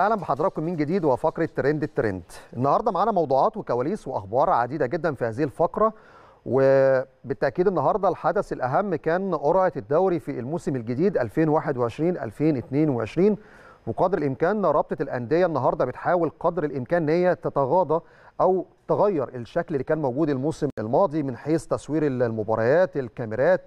اهلا بحضراتكم من جديد وفقره ترند الترند النهارده معانا موضوعات وكواليس واخبار عديده جدا في هذه الفقره وبالتاكيد النهارده الحدث الاهم كان قرعه الدوري في الموسم الجديد 2021 2022 وقدر الامكان رابطه الانديه النهارده بتحاول قدر الامكان ان هي تتغاضى او تغير الشكل اللي كان موجود الموسم الماضي من حيث تصوير المباريات الكاميرات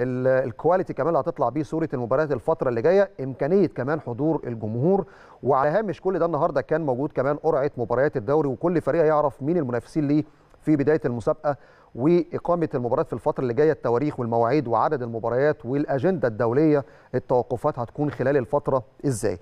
الكواليتي كمان اللي هتطلع بيه صوره المباريات الفتره اللي جايه امكانيه كمان حضور الجمهور وعلى هامش كل ده النهارده كان موجود كمان قرعه مباريات الدوري وكل فريق يعرف مين المنافسين ليه في بدايه المسابقه واقامه المباريات في الفتره اللي جايه التواريخ والمواعيد وعدد المباريات والاجنده الدوليه التوقفات هتكون خلال الفتره ازاي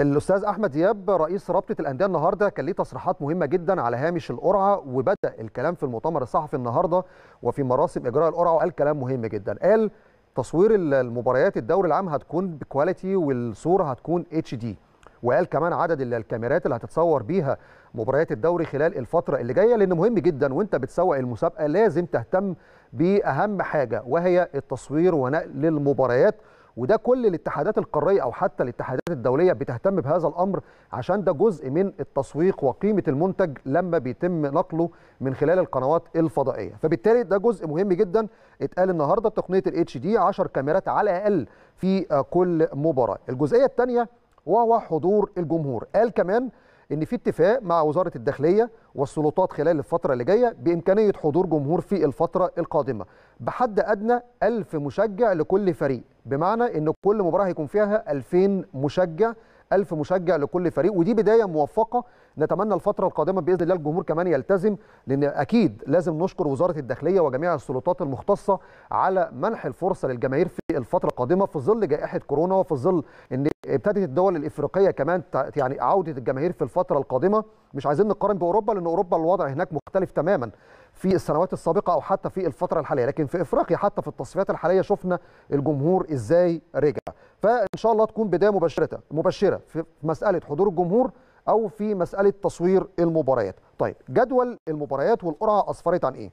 الاستاذ احمد دياب رئيس رابطه الانديه النهارده كان ليه تصريحات مهمه جدا على هامش القرعه وبدا الكلام في المؤتمر الصحفي النهارده وفي مراسم اجراء القرعه وقال كلام مهم جدا قال تصوير المباريات الدوري العام هتكون بكواليتي والصوره هتكون اتش دي وقال كمان عدد الكاميرات اللي هتتصور بيها مباريات الدوري خلال الفتره اللي جايه لان مهم جدا وانت بتسوق المسابقه لازم تهتم باهم حاجه وهي التصوير ونقل المباريات وده كل الاتحادات القاريه او حتى الاتحادات الدوليه بتهتم بهذا الامر عشان ده جزء من التسويق وقيمه المنتج لما بيتم نقله من خلال القنوات الفضائيه فبالتالي ده جزء مهم جدا اتقال النهارده تقنيه الاتش دي 10 كاميرات على الاقل في آه، كل مباراه الجزئيه الثانيه وهو حضور الجمهور قال كمان ان في اتفاق مع وزاره الداخليه والسلطات خلال الفتره اللي جايه بامكانيه حضور جمهور في الفتره القادمه بحد ادنى 1000 مشجع لكل فريق بمعنى ان كل مباراه هيكون فيها 2000 مشجع 1000 مشجع لكل فريق ودي بدايه موفقه نتمنى الفتره القادمه باذن الله الجمهور كمان يلتزم لان اكيد لازم نشكر وزاره الداخليه وجميع السلطات المختصه على منح الفرصه للجماهير في الفتره القادمه في ظل جائحه كورونا وفي ظل ان ابتدت الدول الافريقيه كمان يعني عوده الجماهير في الفتره القادمه مش عايزين نقارن باوروبا لان اوروبا الوضع هناك مختلف تماما في السنوات السابقه او حتى في الفتره الحاليه لكن في افريقيا حتى في التصفيات الحاليه شفنا الجمهور ازاي رجع فان شاء الله تكون بدايه مبشره مبشره في مساله حضور الجمهور او في مساله تصوير المباريات طيب جدول المباريات والقرعه أصفرت عن ايه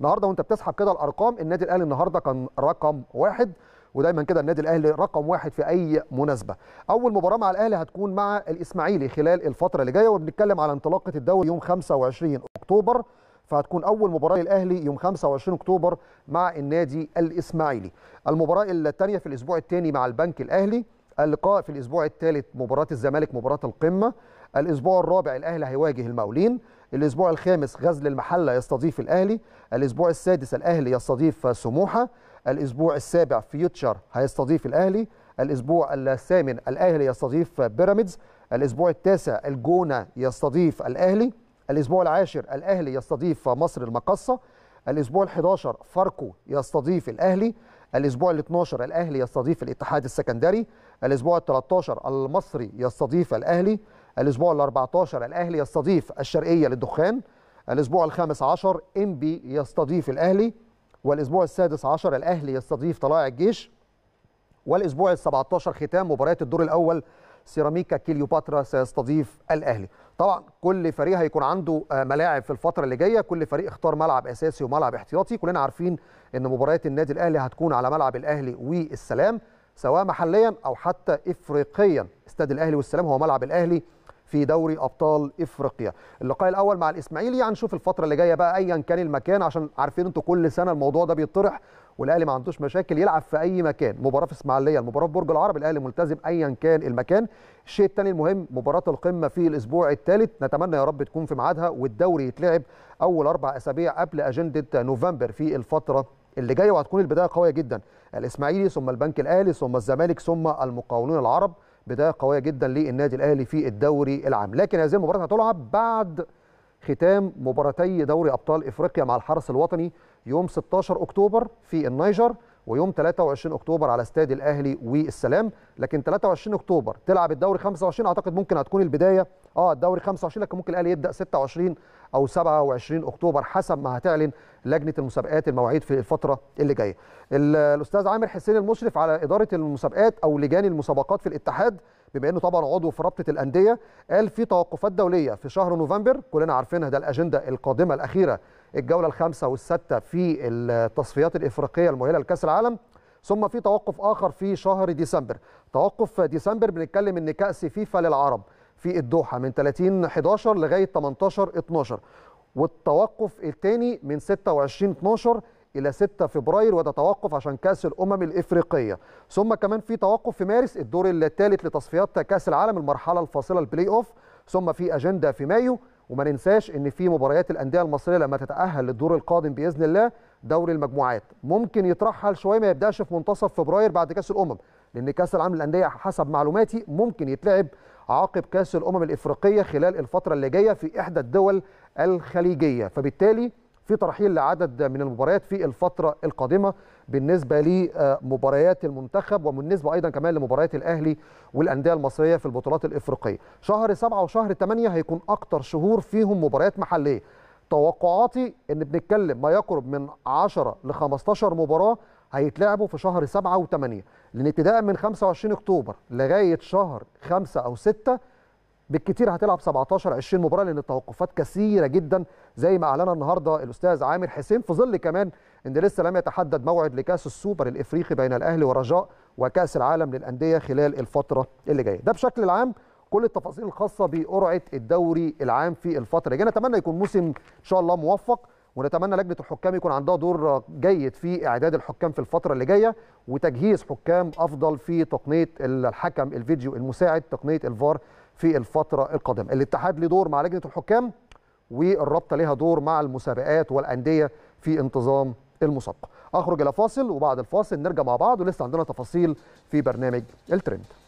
النهارده وانت بتسحب كده الارقام النادي الاهلي النهارده كان رقم واحد ودايما كده النادي الاهلي رقم واحد في اي مناسبه اول مباراه مع الاهلي هتكون مع الاسماعيلي خلال الفتره اللي جايه وبنتكلم على انطلاقه الدوري يوم 25 اكتوبر فهتكون اول مباراه للاهلي يوم 25 اكتوبر مع النادي الاسماعيلي المباراه الثانيه في الاسبوع الثاني مع البنك الاهلي اللقاء في الاسبوع الثالث مباراه الزمالك مباراه القمه الاسبوع الرابع الاهلي هيواجه المقاولين الاسبوع الخامس غزل المحله يستضيف الاهلي الاسبوع السادس الاهلي يستضيف سموحه الاسبوع السابع فيوتشر هيستضيف الاهلي الاسبوع الثامن الاهلي يستضيف بيراميدز الاسبوع التاسع الجونه يستضيف الاهلي الاسبوع العاشر الاهلي يستضيف مصر المقصه الاسبوع ال11 فاركو يستضيف الاهلي الاسبوع ال12 الاهلي يستضيف الاتحاد السكندري الاسبوع ال13 المصري يستضيف الاهلي الاسبوع ال14 الاهلي يستضيف الشرقيه للدخان الاسبوع ال15 انبي يستضيف الاهلي والاسبوع السادس عشر الاهلي يستضيف طلائع الجيش والاسبوع ال17 ختام مباريات الدور الاول سيراميكا كليوباترا سيستضيف الاهلي طبعا كل فريق هيكون عنده آه، ملاعب في الفتره اللي جايه كل فريق اختار ملعب اساسي وملعب احتياطي كلنا عارفين ان مباريات النادي الاهلي هتكون على ملعب الاهلي والسلام سواء محليا او حتى افريقيا استاد الاهلي والسلام هو ملعب الاهلي في دوري ابطال افريقيا اللقاء الاول مع الاسماعيلي هنشوف يعني الفتره اللي جايه بقى ايا كان المكان عشان عارفين انتوا كل سنه الموضوع ده بيطرح والاهلي ما عندوش مشاكل يلعب في اي مكان مباراه في اسماعيليه المباراه في برج العرب الاهلي ملتزم ايا كان المكان الشيء الثاني المهم مباراه القمه في الاسبوع الثالث نتمنى يا رب تكون في ميعادها والدوري يتلعب اول اربع اسابيع قبل اجنده نوفمبر في الفتره اللي جايه وهتكون البدايه قويه جدا الاسماعيلي ثم البنك الاهلي ثم الزمالك ثم المقاولون العرب بدايه قويه جدا للنادي الاهلي في الدوري العام لكن هذه المباراه هتلعب بعد ختام مباراتي دوري ابطال افريقيا مع الحرس الوطني يوم 16 اكتوبر في النيجر ويوم 23 اكتوبر على استاد الاهلي والسلام لكن 23 اكتوبر تلعب الدوري 25 اعتقد ممكن هتكون البدايه اه الدوري 25 لكن ممكن الاهلي يبدا 26 او 27 اكتوبر حسب ما هتعلن لجنه المسابقات المواعيد في الفتره اللي جايه الاستاذ عامر حسين المشرف على اداره المسابقات او لجان المسابقات في الاتحاد بما انه طبعا عضو في رابطه الانديه قال في توقفات دوليه في شهر نوفمبر كلنا عارفينها ده الاجنده القادمه الاخيره الجوله الخامسه والسادسه في التصفيات الافريقيه المؤهله لكاس العالم ثم في توقف اخر في شهر ديسمبر توقف ديسمبر بنتكلم ان كاس فيفا للعرب في الدوحه من 30 11 لغايه 18 12 والتوقف الثاني من 26 12 الى 6 فبراير وتتوقف عشان كاس الامم الافريقيه ثم كمان في توقف في مارس الدور الثالث لتصفيات كاس العالم المرحله الفاصله البلاي اوف ثم في اجنده في مايو وما ننساش ان في مباريات الانديه المصريه لما تتاهل للدور القادم باذن الله دوري المجموعات ممكن يترحل شويه ما يبداش في منتصف فبراير بعد كاس الامم لان كاس العالم للانديه حسب معلوماتي ممكن يتلعب عقب كاس الامم الافريقيه خلال الفتره اللي جايه في احدى الدول الخليجيه فبالتالي في ترحيل لعدد من المباريات في الفتره القادمه بالنسبه لمباريات المنتخب وبالنسبه ايضا كمان لمباريات الاهلي والانديه المصريه في البطولات الافريقيه شهر سبعة وشهر 8 هيكون اكتر شهور فيهم مباريات محليه توقعاتي ان بنتكلم ما يقرب من 10 ل 15 مباراه هيتلعبوا في شهر 7 و8 لان ابتداء من 25 اكتوبر لغايه شهر 5 او 6 بالكتير هتلعب 17 20 مباراه لان التوقفات كثيره جدا زي ما اعلن النهارده الاستاذ عامر حسين في ظل كمان ان لسه لم يتحدد موعد لكاس السوبر الافريقي بين الاهلي ورجاء وكاس العالم للانديه خلال الفتره اللي جايه ده بشكل العام كل التفاصيل الخاصه بقرعه الدوري العام في الفتره الجايه نتمنى يكون موسم ان شاء الله موفق ونتمنى لجنه الحكام يكون عندها دور جيد في اعداد الحكام في الفتره اللي جايه وتجهيز حكام افضل في تقنيه الحكم الفيديو المساعد تقنيه الفار في الفتره القادمه الاتحاد له دور مع لجنه الحكام والرابطه لها دور مع المسابقات والانديه في انتظام المسابقه اخرج الى فاصل وبعد الفاصل نرجع مع بعض ولسه عندنا تفاصيل في برنامج الترند